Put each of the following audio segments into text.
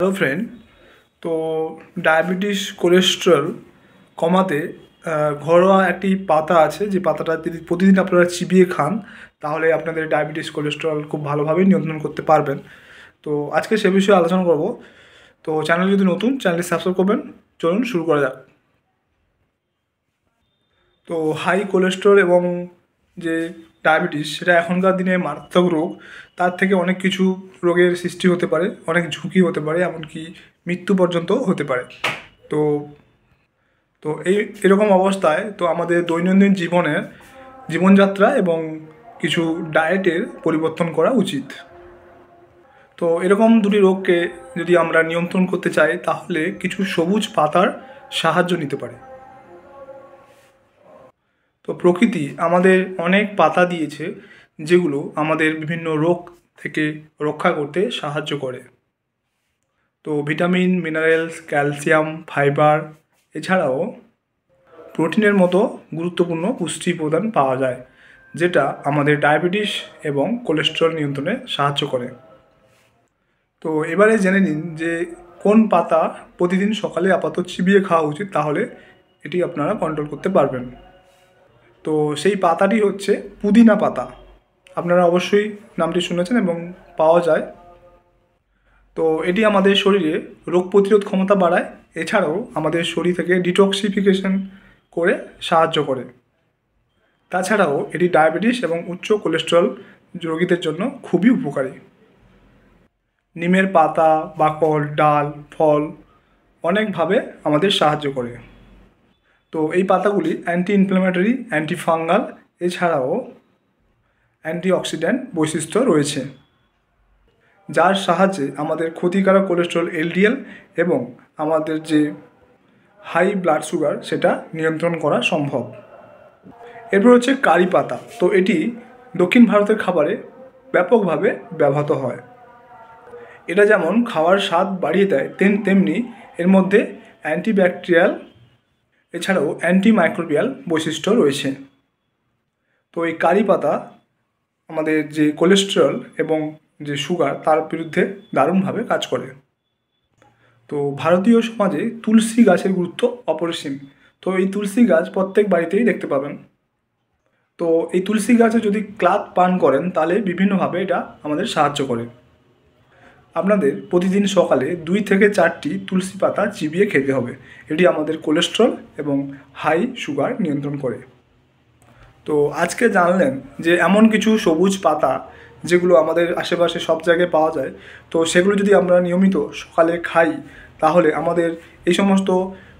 hello friend তো diabetes cholesterol কমাতে ঘরোয়া একটি পাতা আছে যে পাতাটা যদি প্রতিদিন আপনারা চিবিয়ে খান তাহলে আপনাদের ডায়াবেটিস কোলেস্ট্রল খুব ভালোভাবে নিয়ন্ত্রণ করতে পারবেন তো আজকে সে বিষয়ে আলোচনা করব তো চ্যানেল যদি নতুন চ্যানেলটি সাবস্ক্রাইব করবেন চলুন শুরু করা যাক তো হাই কোলেস্ট্রল এবং যে ডায়াবেটিস সেটা এখনকার দিনে মারাত্মক রোগ তার থেকে অনেক কিছু রোগের সৃষ্টি হতে পারে অনেক ঝুঁকি হতে পারে এমনকি মৃত্যু পর্যন্ত হতে পারে তো তো এই এরকম অবস্থায় তো আমাদের দৈনন্দিন জীবনের জীবনযাত্রা এবং কিছু ডায়েটের পরিবর্তন করা উচিত তো এরকম দুটি রোগকে যদি আমরা নিয়ন্ত্রণ করতে চাই তাহলে কিছু সবুজ পাতার সাহায্য নিতে পারি তো প্রকৃতি আমাদের অনেক পাতা দিয়েছে যেগুলো আমাদের বিভিন্ন রোগ থেকে রক্ষা করতে সাহায্য করে তো ভিটামিন মিনারেলস ক্যালসিয়াম ফাইবার এছাড়াও প্রোটিনের মতো গুরুত্বপূর্ণ পুষ্টি প্রদান পাওয়া যায় যেটা আমাদের ডায়াবেটিস এবং কোলেস্ট্রল নিয়ন্ত্রণে সাহায্য করে তো এবারে জেনে নিন যে কোন পাতা প্রতিদিন সকালে আপাতত চিবিয়ে খাওয়া উচিত তাহলে এটি আপনারা কন্ট্রোল করতে পারবেন তো সেই পাতাটি হচ্ছে পুদিনা পাতা আপনারা অবশ্যই নামটি শুনেছেন এবং পাওয়া যায় তো এটি আমাদের শরীরে রোগ প্রতিরোধ ক্ষমতা বাড়ায় এছাড়াও আমাদের শরীর থেকে ডিটক্সিফিকেশন করে সাহায্য করে তাছাড়াও এটি ডায়াবেটিস এবং উচ্চ কোলেস্ট্রল রোগীদের জন্য খুবই উপকারী নিমের পাতা বাকল ডাল ফল অনেকভাবে আমাদের সাহায্য করে তো এই পাতাগুলি অ্যান্টি ইনফ্লামেটরি অ্যান্টি ফাঙ্গাল এছাড়াও অ্যান্টি অক্সিডেন্ট বৈশিষ্ট্য রয়েছে যার সাহায্যে আমাদের ক্ষতিকারক কোলেস্ট্রল এলডিএল এবং আমাদের যে হাই ব্লাড সুগার সেটা নিয়ন্ত্রণ করা সম্ভব এরপর হচ্ছে কারি পাতা তো এটি দক্ষিণ ভারতের খাবারে ব্যাপকভাবে ব্যবহৃত হয় এটা যেমন খাওয়ার স্বাদ বাড়িয়ে দেয় তেমনি এর মধ্যে অ্যান্টিব্যাকটেরিয়াল এছাড়াও অ্যান্টিমাইক্রোবিয়াল বৈশিষ্ট্য রয়েছে তো এই কারি পাতা আমাদের যে কোলেস্টেরল এবং যে সুগার তার বিরুদ্ধে দারুণভাবে কাজ করে তো ভারতীয় সমাজে তুলসী গাছের গুরুত্ব অপরিসীম তো এই তুলসী গাছ প্রত্যেক বাড়িতেই দেখতে পাবেন তো এই তুলসী গাছে যদি ক্লাত পান করেন তাহলে বিভিন্নভাবে এটা আমাদের সাহায্য করে আপনাদের প্রতিদিন সকালে দুই থেকে চারটি তুলসী পাতা চিবিয়ে খেতে হবে এটি আমাদের কোলেস্ট্রল এবং হাই সুগার নিয়ন্ত্রণ করে তো আজকে জানলেন যে এমন কিছু সবুজ পাতা যেগুলো আমাদের আশেপাশে সব জায়গায় পাওয়া যায় তো সেগুলো যদি আমরা নিয়মিত সকালে খাই তাহলে আমাদের এই সমস্ত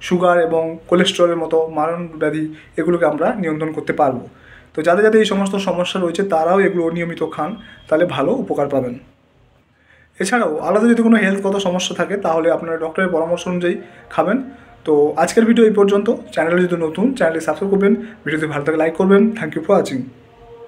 সুগার এবং কোলেস্ট্রলের মতো মারণ ব্যাধি এগুলোকে আমরা নিয়ন্ত্রণ করতে পারবো তো যাদের যাদের এই সমস্ত সমস্যা রয়েছে তারাও এগুলো নিয়মিত খান তাহলে ভালো উপকার পাবেন এছাড়াও আলাদা যদি কোনো হেলথগত সমস্যা থাকে তাহলে আপনারা ডক্টরের পরামর্শ অনুযায়ী খাবেন তো আজকের ভিডিও এই পর্যন্ত চ্যানেলে যদি নতুন চ্যানেলটি সাবস্ক্রাইব করবেন ভিডিওতে ভালো থাকে লাইক করবেন থ্যাংক ইউ ফর ওয়াচিং